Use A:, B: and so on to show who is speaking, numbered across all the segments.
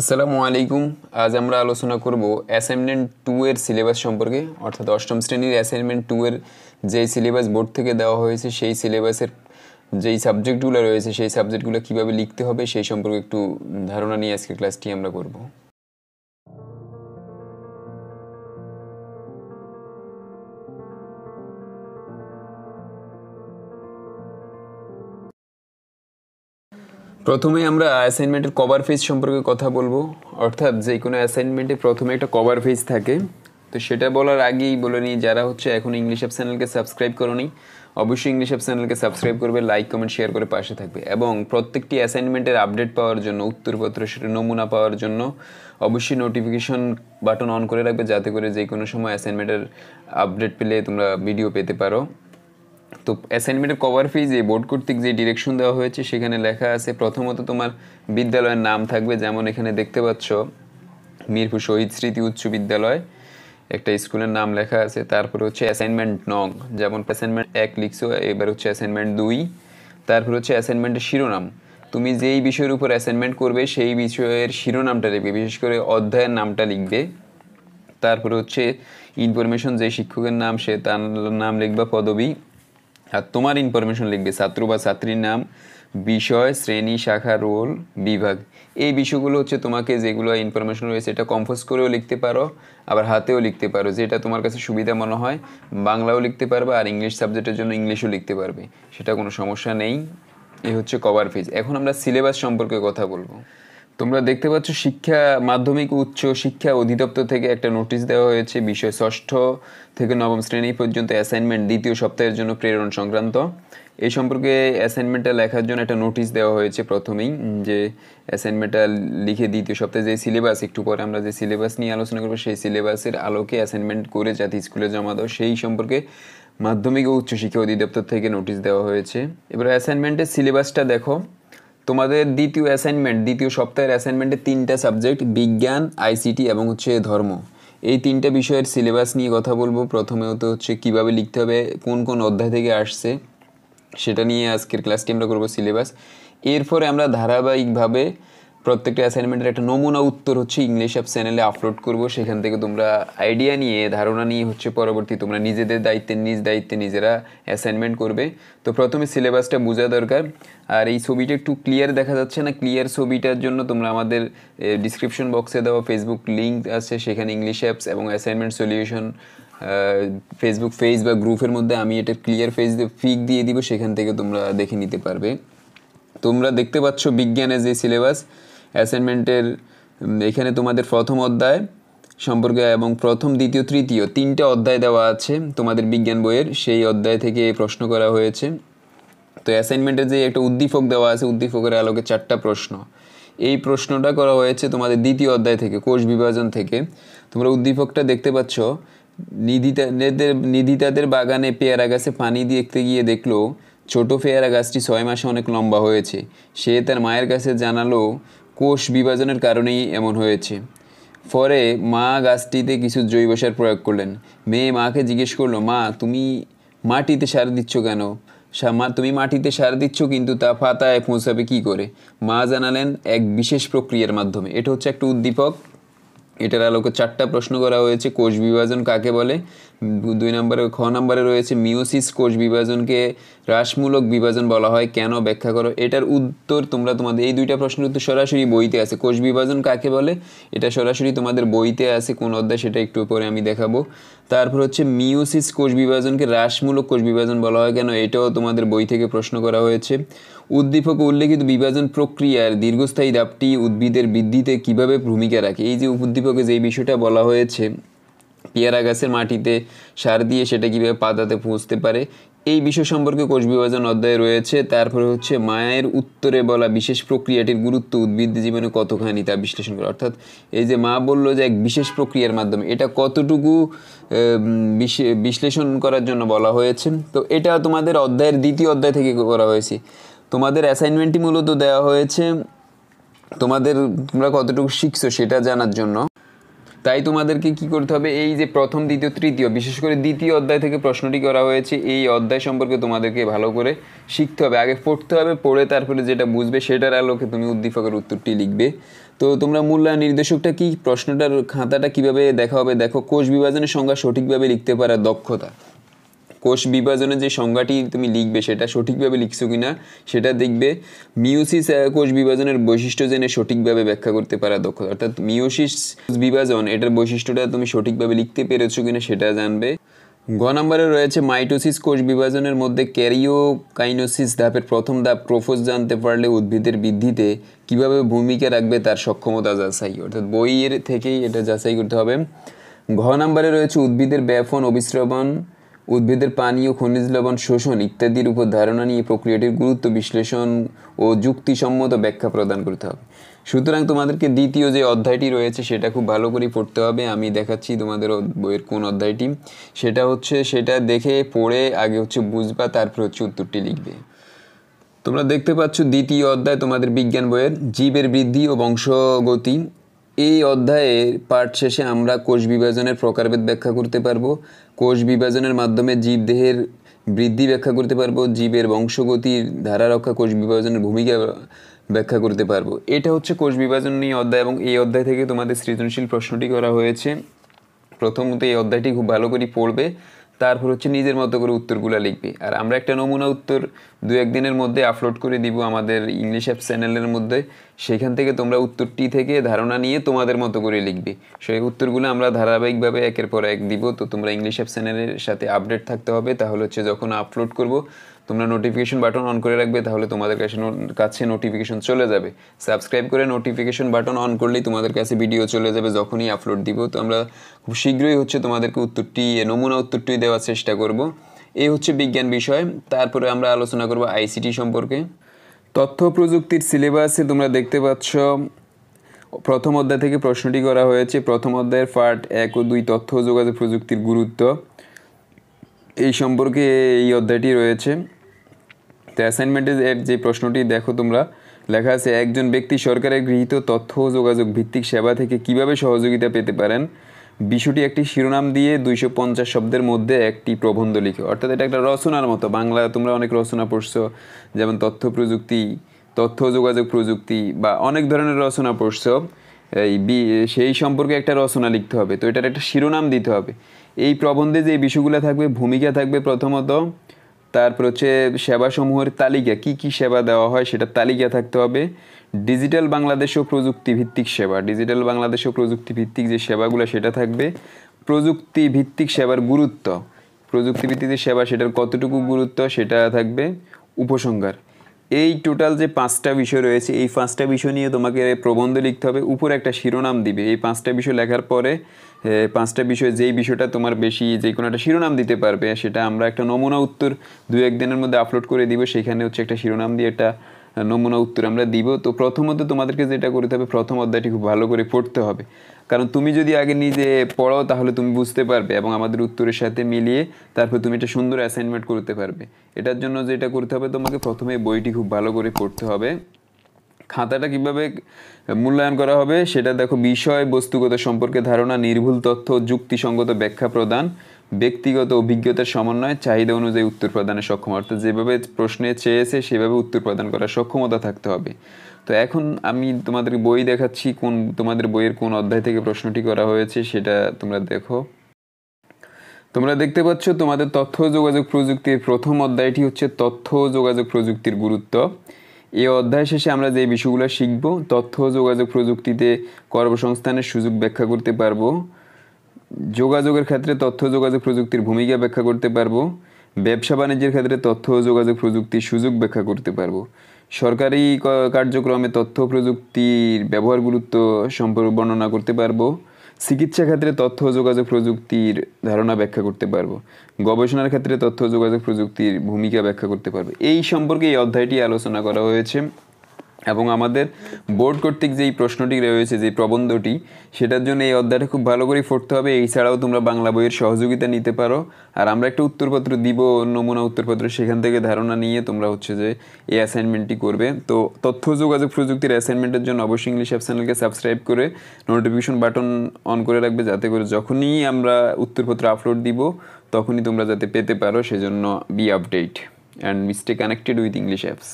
A: আসসালামু আলাইকুম আজ আমরা আলোচনা করব অ্যাসাইনমেন্ট টু এর সিলেবাস সম্পর্কে অর্থাৎ অষ্টম শ্রেণীর অ্যাসাইনমেন্ট টু এর যেই সিলেবাস বোর্ড থেকে দেওয়া হয়েছে সেই সিলেবাসের যেই সাবজেক্টগুলো রয়েছে সেই সাবজেক্টগুলো কীভাবে লিখতে হবে সেই সম্পর্কে একটু ধারণা নিয়ে আজকের ক্লাসটি আমরা করবো প্রথমে আমরা অ্যাসাইনমেন্টের কভার ফেজ সম্পর্কে কথা বলবো অর্থাৎ যে কোনো অ্যাসাইনমেন্টে প্রথমে একটা কভার ফেজ থাকে তো সেটা বলার আগেই বলে নিই যারা হচ্ছে এখন ইংলিশ অ্যাপ চ্যানেলকে সাবস্ক্রাইব করনি অবশ্যই ইংলিশ অ্যাপ চ্যানেলকে সাবস্ক্রাইব করবে লাইক কমেন্ট শেয়ার করে পাশে থাকবে এবং প্রত্যেকটি অ্যাসাইনমেন্টের আপডেট পাওয়ার জন্য উত্তরপত্র সেটা নমুনা পাওয়ার জন্য অবশ্যই নোটিফিকেশন বাটন অন করে রাখবে যাতে করে যে কোনো সময় অ্যাসাইনমেন্টের আপডেট পেলে তোমরা ভিডিও পেতে পারো তো অ্যাসাইনমেন্টের কভার ফি যে বোর্ড কর্তৃক যে ডিরেকশন দেওয়া হয়েছে সেখানে লেখা আছে প্রথমত তোমার বিদ্যালয়ের নাম থাকবে যেমন এখানে দেখতে পাচ্ছ মিরপুর শহীদ স্মৃতি উচ্চ বিদ্যালয় একটা স্কুলের নাম লেখা আছে তারপরে হচ্ছে অ্যাসাইনমেন্ট নং যেমন অ্যাসাইনমেন্ট এক লিখছো এবার হচ্ছে অ্যাসাইনমেন্ট দুই তারপর হচ্ছে অ্যাসাইনমেন্টের শিরোনাম তুমি যেই বিষয়ের উপর অ্যাসাইনমেন্ট করবে সেই বিষয়ের শিরোনামটা লিখবে বিশেষ করে অধ্যায়ের নামটা লিখবে তারপরে হচ্ছে ইনফরমেশন যে শিক্ষকের নাম সে তার নাম লিখবা পদবী আর হ্যাঁ, তোমার ইনফরমেশন লিখবে ছাত্র বা ছাত্রীর নাম বিষয় শ্রেণী শাখা রোল বিভাগ এই বিষয়গুলো হচ্ছে তোমাকে যেগুলো ইনফরমেশন রয়েছে এটা কম্পোজ করেও লিখতে পারো আবার হাতেও লিখতে পারো যেটা তোমার কাছে সুবিধা মনে হয় বাংলাও লিখতে পারবে আর ইংলিশ সাবজেক্টের জন্য ইংলিশও লিখতে পারবে সেটা কোনো সমস্যা নেই এ হচ্ছে কভার ফেজ এখন আমরা সিলেবাস সম্পর্কে কথা বলবো তোমরা দেখতে পাচ্ছ শিক্ষা মাধ্যমিক উচ্চ শিক্ষা অধিদপ্তর থেকে একটা নোটিশ দেওয়া হয়েছে বিষয় ষষ্ঠ থেকে নবম শ্রেণী পর্যন্ত অ্যাসাইনমেন্ট দ্বিতীয় সপ্তাহের জন্য প্রেরণ সংক্রান্ত এই সম্পর্কে অ্যাসাইনমেন্টটা লেখার জন্য একটা নোটিশ দেওয়া হয়েছে প্রথমেই যে অ্যাসাইনমেন্টটা লিখে দ্বিতীয় সপ্তাহে যে সিলেবাস একটু পরে আমরা যে সিলেবাস নিয়ে আলোচনা করবো সেই সিলেবাসের আলোকে অ্যাসাইনমেন্ট করে যাতে স্কুলে জমা দাও সেই সম্পর্কে মাধ্যমিক ও উচ্চশিক্ষা অধিদপ্তর থেকে নোটিশ দেওয়া হয়েছে এবার অ্যাসাইনমেন্টের সিলেবাসটা দেখো তোমাদের দ্বিতীয় অ্যাসাইনমেন্ট দ্বিতীয় সপ্তাহের অ্যাসাইনমেন্টে তিনটা সাবজেক্ট বিজ্ঞান আইসিটি এবং হচ্ছে ধর্ম এই তিনটা বিষয়ের সিলেবাস নিয়ে কথা বলবো প্রথমে তো হচ্ছে কীভাবে লিখতে হবে কোন কোন অধ্যায় থেকে আসছে সেটা নিয়ে আজকের ক্লাসটি আমরা করবো সিলেবাস এরপরে আমরা ধারাবাহিকভাবে প্রত্যেকটা অ্যাসাইনমেন্টের একটা নমুনা উত্তর হচ্ছে ইংলিশ অ্যাপ চ্যানেলে আপলোড করব সেখান থেকে তোমরা আইডিয়া নিয়ে ধারণা নিয়ে হচ্ছে পরবর্তী তোমরা নিজেদের দায়িত্বে নিজ দায়িত্বে নিজেরা অ্যাসাইনমেন্ট করবে তো প্রথমে সিলেবাসটা বোঝা দরকার আর এই ছবিটা একটু ক্লিয়ার দেখা যাচ্ছে না ক্লিয়ার ছবিটার জন্য তোমরা আমাদের ডিসক্রিপশন বক্সে দেওয়া ফেসবুক লিঙ্ক আছে সেখানে ইংলিশ অ্যাপস এবং অ্যাসাইনমেন্ট সলিউশন ফেসবুক ফেজ বা গ্রুপের মধ্যে আমি এটা ক্লিয়ার ফেজ ফিক দিয়ে দিব সেখান থেকে তোমরা দেখে নিতে পারবে তোমরা দেখতে পাচ্ছ বিজ্ঞানের যে সিলেবাস অ্যাসাইনমেন্টের এখানে তোমাদের প্রথম অধ্যায় সম্পর্কে এবং প্রথম দ্বিতীয় তৃতীয় তিনটে অধ্যায় দেওয়া আছে তোমাদের বিজ্ঞান বইয়ের সেই অধ্যায় থেকে প্রশ্ন করা হয়েছে তো অ্যাসাইনমেন্টের যে একটা উদ্দীপক দেওয়া আছে উদ্দীপকের আলোকে চারটা প্রশ্ন এই প্রশ্নটা করা হয়েছে তোমাদের দ্বিতীয় অধ্যায় থেকে কোষ বিভাজন থেকে তোমরা উদ্দীপকটা দেখতে পাচ্ছ নিধিতা নিধিতাদের বাগানে পেয়ারা গাছে পানি দেখতে গিয়ে দেখলো ছোট পেয়ারা গাছটি ছয় মাসে অনেক লম্বা হয়েছে সে তার মায়ের কাছে জানালো কোষ বিভাজনের কারণেই এমন হয়েছে পরে মা গাছটিতে কিছু জৈব সার প্রয়োগ করলেন মেয়ে মাকে জিজ্ঞেস করলো মা তুমি মাটিতে সার দিচ্ছ কেন মা তুমি মাটিতে সার দিচ্ছ কিন্তু তা পাতায় পৌঁছাবে কি করে মা জানালেন এক বিশেষ প্রক্রিয়ার মাধ্যমে এটা হচ্ছে একটা উদ্দীপক এটার আলোকে চারটা প্রশ্ন করা হয়েছে কোষ বিভাজন কাকে বলে দুই নম্বরে খ নম্বরে রয়েছে মিওসিস কোষ বিভাজনকে হ্রাসমূলক বিভাজন বলা হয় কেন ব্যাখ্যা করো এটার উত্তর তোমরা তোমাদের এই দুইটা প্রশ্নের উত্তর সরাসরি বইতে আছে কোষ বিভাজন কাকে বলে এটা সরাসরি তোমাদের বইতে আছে কোন অধ্যায় সেটা একটু পরে আমি দেখাবো তারপর হচ্ছে মিওসিস কোষ বিভাজনকে হ্রাসমূলক কোষ বিভাজন বলা হয় কেন এটাও তোমাদের বই থেকে প্রশ্ন করা হয়েছে উদ্দীপক উল্লেখিত বিভাজন প্রক্রিয়ার দীর্ঘস্থায়ী দাপটি উদ্ভিদের বৃদ্ধিতে কিভাবে ভূমিকা রাখে এই যে উদ্দীপকে যে বিষয়টা বলা হয়েছে পেয়ারা গাছের মাটিতে সার দিয়ে সেটা কীভাবে পাতাতে পৌঁছতে পারে এই বিষয় সম্পর্কে কোষ বিভাজন অধ্যায় রয়েছে তারপরে হচ্ছে মায়ের উত্তরে বলা বিশেষ প্রক্রিয়াটির গুরুত্ব উদ্ভিদ জীবনে কতখানি তা বিশ্লেষণ করে অর্থাৎ এই যে মা বলল যে এক বিশেষ প্রক্রিয়ার মাধ্যমে এটা কতটুকু বিশ্লেষণ করার জন্য বলা হয়েছে তো এটা তোমাদের অধ্যায়ের দ্বিতীয় অধ্যায় থেকে করা হয়েছে তোমাদের অ্যাসাইনমেন্টটি মূলত দেওয়া হয়েছে তোমাদের তোমরা কতটুকু শিখছো সেটা জানার জন্য তাই তোমাদেরকে কি করতে হবে এই যে প্রথম দ্বিতীয় তৃতীয় বিশেষ করে দ্বিতীয় অধ্যায় থেকে প্রশ্নটি করা হয়েছে এই অধ্যায় সম্পর্কে তোমাদেরকে ভালো করে শিখতে হবে আগে পড়তে হবে পড়ে তারপরে যেটা বুঝবে সেটার আলোকে তুমি উদ্দীপকের উত্তরটি লিখবে তো তোমরা মূল্যায়ন নির্দেশকটা কি প্রশ্নটার খাতাটা কিভাবে দেখা হবে দেখো কোষ বিভাজনের সংখ্যা সঠিকভাবে লিখতে পারার দক্ষতা কোষ বিভাজনের যে সংজ্ঞাটি তুমি লিখবে সেটা সঠিকভাবে লিখছো কি না সেটা দেখবে মিউসিস কোষ বিভাজনের বৈশিষ্ট্য জেনে সঠিকভাবে ব্যাখ্যা করতে পারা দক্ষ অর্থাৎ মিউসিস বিভাজন এটার বৈশিষ্ট্যটা তুমি সঠিকভাবে লিখতে পেরেছো কিনা সেটা জানবে গ নম্বরে রয়েছে মাইটোসিস কোষ বিভাজনের মধ্যে ক্যারিও কাইনোসিস ধাপের প্রথম ধাপ প্রোফোস জানতে পারলে উদ্ভিদের বৃদ্ধিতে কিভাবে ভূমিকা রাখবে তার সক্ষমতা যাচাই অর্থাৎ বইয়ের থেকেই এটা যাচাই করতে হবে ঘ নম্বরে রয়েছে উদ্ভিদের ব্যাপন অবিশ্রবণ উদ্ভিদের পানি ও খনিজ লবণ শোষণ ইত্যাদির উপর ধারণা নিয়ে প্রক্রিয়াটির গুরুত্ব বিশ্লেষণ ও যুক্তিসম্মত ব্যাখ্যা প্রদান করতে হবে সুতরাং তোমাদেরকে দ্বিতীয় যে অধ্যায়টি রয়েছে সেটা খুব ভালো করে পড়তে হবে আমি দেখাচ্ছি তোমাদের বইয়ের কোন অধ্যায়টি সেটা হচ্ছে সেটা দেখে পড়ে আগে হচ্ছে বুঝবা তারপর হচ্ছে উত্তরটি লিখবে তোমরা দেখতে পাচ্ছ দ্বিতীয় অধ্যায় তোমাদের বিজ্ঞান বইয়ের জীবের বৃদ্ধি ও বংশগতি এই অধ্যায়ে পাঠ শেষে আমরা কোষ বিভাজনের প্রকারভেদ ব্যাখ্যা করতে পারবো কোষ বিভাজনের মাধ্যমে জীবদেহের বৃদ্ধি ব্যাখ্যা করতে পারবো জীবের বংশগতির ধারা রক্ষা কোষ বিভাজনের ভূমিকা ব্যাখ্যা করতে পারব এটা হচ্ছে কোষ বিভাজন নিয়ে অধ্যায় এবং এই অধ্যায় থেকে তোমাদের সৃজনশীল প্রশ্নটি করা হয়েছে প্রথমত এই অধ্যায়টি খুব ভালো করে পড়বে তারপর হচ্ছে নিজের মতো করে উত্তরগুলো লিখবি আর আমরা একটা নমুনা উত্তর দু একদিনের মধ্যে আপলোড করে দিব আমাদের ইংলিশ অ্যাপ চ্যানেলের মধ্যে সেখান থেকে তোমরা উত্তরটি থেকে ধারণা নিয়ে তোমাদের মতো করে লিখবি সেই উত্তরগুলো আমরা ধারাবাহিকভাবে একের পর এক দিব তো তোমরা ইংলিশ অ্যাপ চ্যানেলের সাথে আপডেট থাকতে হবে তাহলে হচ্ছে যখন আপলোড করব তোমরা নোটিফিকেশন বাটন অন করে রাখবে তাহলে তোমাদের কাছে কাছে নোটিফিকেশন চলে যাবে সাবস্ক্রাইব করে নোটিফিকেশন বাটন অন করলেই তোমাদের কাছে ভিডিও চলে যাবে যখনই আপলোড দিব তো আমরা খুব শীঘ্রই হচ্ছে তোমাদেরকে উত্তরটি নমুনা উত্তরটি দেওয়ার চেষ্টা করব এই হচ্ছে বিজ্ঞান বিষয় তারপরে আমরা আলোচনা করব আইসিটি সম্পর্কে তথ্য প্রযুক্তির সিলেবাসে তোমরা দেখতে পাচ্ছ প্রথম অধ্যায় থেকে প্রশ্নটি করা হয়েছে প্রথম অধ্যায়ের পার্ট এক ও দুই তথ্য যোগাযোগ প্রযুক্তির গুরুত্ব এই সম্পর্কে এই অধ্যায়টি রয়েছে তো অ্যাসাইনমেন্টে এর যে প্রশ্নটি দেখো তোমরা লেখা আছে একজন ব্যক্তি সরকারের গৃহীত তথ্য ও যোগাযোগ ভিত্তিক সেবা থেকে কিভাবে সহযোগিতা পেতে পারেন বিষয়টি একটি শিরোনাম দিয়ে দুইশো পঞ্চাশ শব্দের মধ্যে একটি প্রবন্ধ লিখো অর্থাৎ এটা একটা রচনার মতো বাংলা তোমরা অনেক রচনা পড়ছো যেমন তথ্য প্রযুক্তি তথ্য যোগাযোগ প্রযুক্তি বা অনেক ধরনের রচনা পড়ছো এই সেই সম্পর্কে একটা রচনা লিখতে হবে তো এটার একটা শিরোনাম দিতে হবে এই প্রবন্ধে যে বিষয়গুলো থাকবে ভূমিকা থাকবে প্রথমত তারপর হচ্ছে সেবাসমূহের তালিকা কি কি সেবা দেওয়া হয় সেটা তালিকা থাকতে হবে ডিজিটাল বাংলাদেশ ও প্রযুক্তিভিত্তিক সেবা ডিজিটাল বাংলাদেশ ও প্রযুক্তিভিত্তিক যে সেবাগুলো সেটা থাকবে প্রযুক্তিভিত্তিক সেবার গুরুত্ব প্রযুক্তিভিত্তিক যে সেবা সেটার কতটুকু গুরুত্ব সেটা থাকবে উপসংহার এই টোটাল যে পাঁচটা বিষয় রয়েছে এই পাঁচটা বিষয় নিয়ে তোমাকে প্রবন্ধ লিখতে হবে উপরে একটা শিরোনাম দিবে এই পাঁচটা বিষয় লেখার পরে পাঁচটা বিষয় যেই বিষয়টা তোমার বেশি যে কোনো একটা শিরোনাম দিতে পারবে সেটা আমরা একটা নমুনা উত্তর দু একদিনের মধ্যে আপলোড করে দিব সেখানে হচ্ছে একটা শিরোনাম দিয়ে একটা হ্যাঁ, নমুনা উত্তর আমরা দিব তো প্রথমত তোমাদেরকে যেটা করতে হবে প্রথম অধ্যায়টি খুব ভালো করে পড়তে হবে কারণ তুমি যদি আগে নিজে পড়ো তাহলে তুমি বুঝতে পারবে এবং আমাদের উত্তরের সাথে মিলিয়ে তারপর তুমি এটা সুন্দর অ্যাসাইনমেন্ট করতে পারবে এটার জন্য যেটা করতে হবে তোমাকে প্রথমে বইটি খুব ভালো করে পড়তে হবে খাতাটা কিভাবে মূল্যায়ন করা হবে সেটা দেখো বিষয় বস্তুগত সম্পর্কে ধারণা নির্ভুল তথ্য যুক্তিসঙ্গত ব্যাখ্যা প্রদান ব্যক্তিগত অভিজ্ঞতার সমন্বয়ে চাহিদা অনুযায়ী উত্তর প্রদানের সক্ষম অর্থাৎ যেভাবে প্রশ্নে চেয়েছে সেভাবে উত্তর প্রদান করার সক্ষমতা থাকতে হবে তো এখন আমি তোমাদের বই দেখাচ্ছি কোন তোমাদের বইয়ের কোন অধ্যায় থেকে প্রশ্নটি করা হয়েছে সেটা তোমরা দেখো তোমরা দেখতে পাচ্ছ তোমাদের তথ্য যোগাযোগ প্রযুক্তির প্রথম অধ্যায়টি হচ্ছে তথ্য যোগাযোগ প্রযুক্তির গুরুত্ব এই অধ্যায় শেষে আমরা যে বিষয়গুলো শিখব তথ্য যোগাযোগ প্রযুক্তিতে কর্মসংস্থানের সুযোগ ব্যাখ্যা করতে পারবো যোগাযোগের ক্ষেত্রে তথ্য যোগাযোগ প্রযুক্তির ভূমিকা ব্যাখ্যা করতে পারবো ব্যবসা বাণিজ্যের ক্ষেত্রে তথ্য ও যোগাযোগ প্রযুক্তির সুযোগ ব্যাখ্যা করতে পারবো সরকারি কার্যক্রমে তথ্য প্রযুক্তির ব্যবহার গুরুত্ব সম্পর্কে বর্ণনা করতে পারবো চিকিৎসা ক্ষেত্রে তথ্য ও যোগাযোগ প্রযুক্তির ধারণা ব্যাখ্যা করতে পারবো গবেষণার ক্ষেত্রে তথ্য ও যোগাযোগ প্রযুক্তির ভূমিকা ব্যাখ্যা করতে পারবো এই সম্পর্কে এই অধ্যায়টি আলোচনা করা হয়েছে এবং আমাদের বোর্ড কর্তৃক যেই প্রশ্নটি রয়েছে যে প্রবন্ধটি সেটার জন্য এই অধ্যায়টা খুব ভালো করে পড়তে হবে এছাড়াও তোমরা বাংলা বইয়ের সহযোগিতা নিতে পারো আর আমরা একটা উত্তরপত্র দিব নমুনা উত্তরপত্র সেখান থেকে ধারণা নিয়ে তোমরা হচ্ছে যে এই অ্যাসাইনমেন্টটি করবে তো তথ্য যোগাযোগ প্রযুক্তির অ্যাসাইনমেন্টের জন্য অবশ্যই ইংলিশ অ্যাপ চ্যানেলকে সাবস্ক্রাইব করে নোটিফিকেশন বাটন অন করে রাখবে যাতে করে যখনই আমরা উত্তরপত্র আপলোড দিব তখনই তোমরা যাতে পেতে পারো সেজন্য বি আপডেট অ্যান্ড মিস্টে কানেক্টেড উইথ ইংলিশ অ্যাপস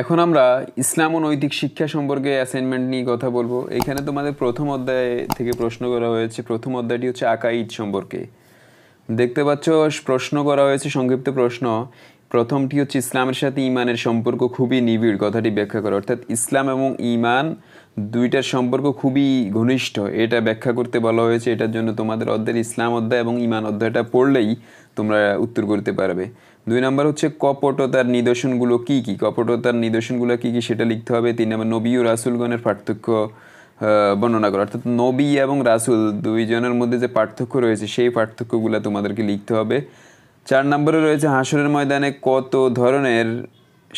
A: এখন আমরা ইসলাম ও নৈতিক শিক্ষা সম্পর্কে অ্যাসাইনমেন্ট নিয়ে কথা বলবো এখানে তোমাদের প্রথম অধ্যায় থেকে প্রশ্ন করা হয়েছে প্রথম অধ্যায়টি হচ্ছে আকাইদ সম্পর্কে দেখতে পাচ্ছ প্রশ্ন করা হয়েছে সংক্ষিপ্ত প্রশ্ন প্রথমটি হচ্ছে ইসলামের সাথে ইমানের সম্পর্ক খুবই নিবিড় কথাটি ব্যাখ্যা করে অর্থাৎ ইসলাম এবং ইমান দুইটার সম্পর্ক খুবই ঘনিষ্ঠ এটা ব্যাখ্যা করতে বলা হয়েছে এটার জন্য তোমাদের অধ্যায় ইসলাম অধ্যায় এবং ইমান অধ্যায়টা পড়লেই তোমরা উত্তর করতে পারবে দুই নম্বর হচ্ছে কপটতার নিদর্শনগুলো কি কি কপটতার নিদর্শনগুলো কি কি সেটা লিখতে হবে তিন নাম্বার নবী ও রাসুলগণের পার্থক্য বর্ণনা করা অর্থাৎ নবী এবং রাসুল দুইজনের মধ্যে যে পার্থক্য রয়েছে সেই পার্থক্যগুলো তোমাদেরকে লিখতে হবে চার নম্বরে রয়েছে হাসরের ময়দানে কত ধরনের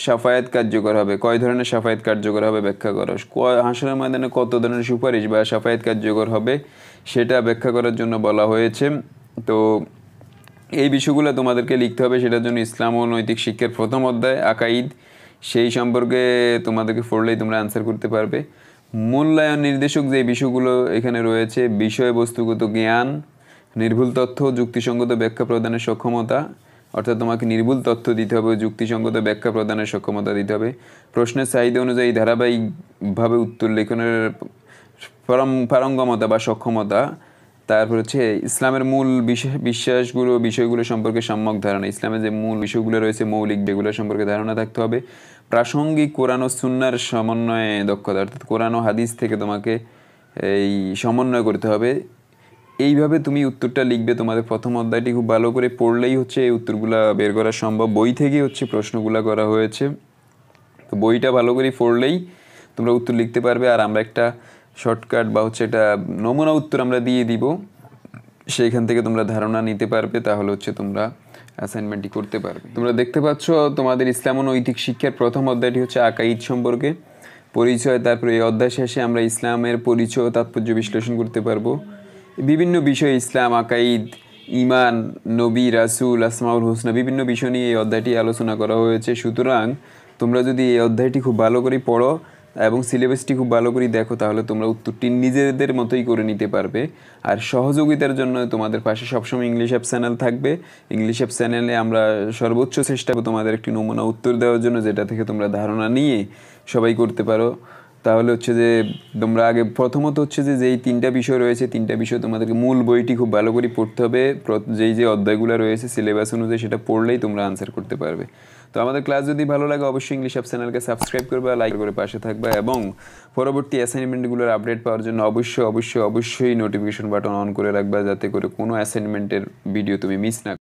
A: সাফায়াত কার্যকর হবে কয় ধরনের সাফায়াত কার্যকর হবে ব্যাখ্যা করো হাসরের ময়দানে কত ধরনের সুপারিশ বা সাফায়াত কার্যকর হবে সেটা ব্যাখ্যা করার জন্য বলা হয়েছে তো এই বিষয়গুলো তোমাদেরকে লিখতে হবে সেটার জন্য ইসলাম ও নৈতিক শিক্ষার প্রথম অধ্যায় আকাইদ সেই সম্পর্কে তোমাদেরকে পড়লেই তোমরা আনসার করতে পারবে মূল্যায়ন নির্দেশক যে বিষয়গুলো এখানে রয়েছে বিষয়বস্তুগত জ্ঞান নির্ভুল তথ্য যুক্তিসঙ্গত ব্যাখ্যা প্রদানের সক্ষমতা অর্থাৎ তোমাকে নির্ভুল তথ্য দিতে হবে যুক্তিসঙ্গত ব্যাখ্যা প্রদানের সক্ষমতা দিতে হবে প্রশ্নের চাহিদা অনুযায়ী ধারাবাহিকভাবে উত্তর লেখনের পারঙ্গমতা বা সক্ষমতা তারপর হচ্ছে ইসলামের মূল বিশ্বাসগুলো বিষয়গুলো সম্পর্কে সম্যক ধারণা ইসলামের যে মূল বিষয়গুলো রয়েছে মৌলিক যেগুলো সম্পর্কে ধারণা থাকতে হবে প্রাসঙ্গিক কোরআন ও সুন্নার সমন্বয়ে দক্ষতা অর্থাৎ কোরআন ও হাদিস থেকে তোমাকে এই সমন্বয় করতে হবে এইভাবে তুমি উত্তরটা লিখবে তোমাদের প্রথম অধ্যায়টি খুব ভালো করে পড়লেই হচ্ছে এই উত্তরগুলো বের করা সম্ভব বই থেকেই হচ্ছে প্রশ্নগুলো করা হয়েছে তো বইটা ভালো করে পড়লেই তোমরা উত্তর লিখতে পারবে আর আমরা একটা শর্টকাট বা হচ্ছে এটা নমুনা উত্তর আমরা দিয়ে দিব সেইখান থেকে তোমরা ধারণা নিতে পারবে তাহলে হচ্ছে তোমরা অ্যাসাইনমেন্টটি করতে পারবে তোমরা দেখতে পাচ্ছ তোমাদের ইসলাম নৈতিক শিক্ষার প্রথম অধ্যায়টি হচ্ছে আকাইদ সম্পর্কে পরিচয় তারপরে এই অধ্যায় শেষে আমরা ইসলামের পরিচয় তাৎপর্য বিশ্লেষণ করতে পারবো বিভিন্ন বিষয়ে ইসলাম ঈদ ইমান নবী রাসুল আসমাউল হোসনা বিভিন্ন বিষয় নিয়ে এই অধ্যায়টি আলোচনা করা হয়েছে সুতরাং তোমরা যদি এই অধ্যায়টি খুব ভালো করে পড়ো এবং সিলেবাসটি খুব ভালো করে দেখো তাহলে তোমরা উত্তরটি নিজেদের মতোই করে নিতে পারবে আর সহযোগিতার জন্য তোমাদের পাশে সবসময় ইংলিশ অ্যাপ চ্যানেল থাকবে ইংলিশ অ্যাপ চ্যানেলে আমরা সর্বোচ্চ চেষ্টা তোমাদের একটি নমুনা উত্তর দেওয়ার জন্য যেটা থেকে তোমরা ধারণা নিয়ে সবাই করতে পারো তাহলে হচ্ছে যে তোমরা আগে প্রথমত হচ্ছে যে যেই তিনটা বিষয় রয়েছে তিনটা বিষয় তোমাদেরকে মূল বইটি খুব ভালো করে পড়তে হবে যেই যে অধ্যায়গুলো রয়েছে সিলেবাস অনুযায়ী সেটা পড়লেই তোমরা আনসার করতে পারবে তো আমাদের ক্লাস যদি ভালো লাগে অবশ্যই ইংলিশ অ্যাপ চ্যানেলকে সাবস্ক্রাইব করবে লাইক করে পাশে থাকবে এবং পরবর্তী অ্যাসাইনমেন্টগুলোর আপডেট পাওয়ার জন্য অবশ্যই অবশ্যই অবশ্যই নোটিফিকেশন বাটন অন করে রাখবে যাতে করে কোনো অ্যাসাইনমেন্টের ভিডিও তুমি মিস না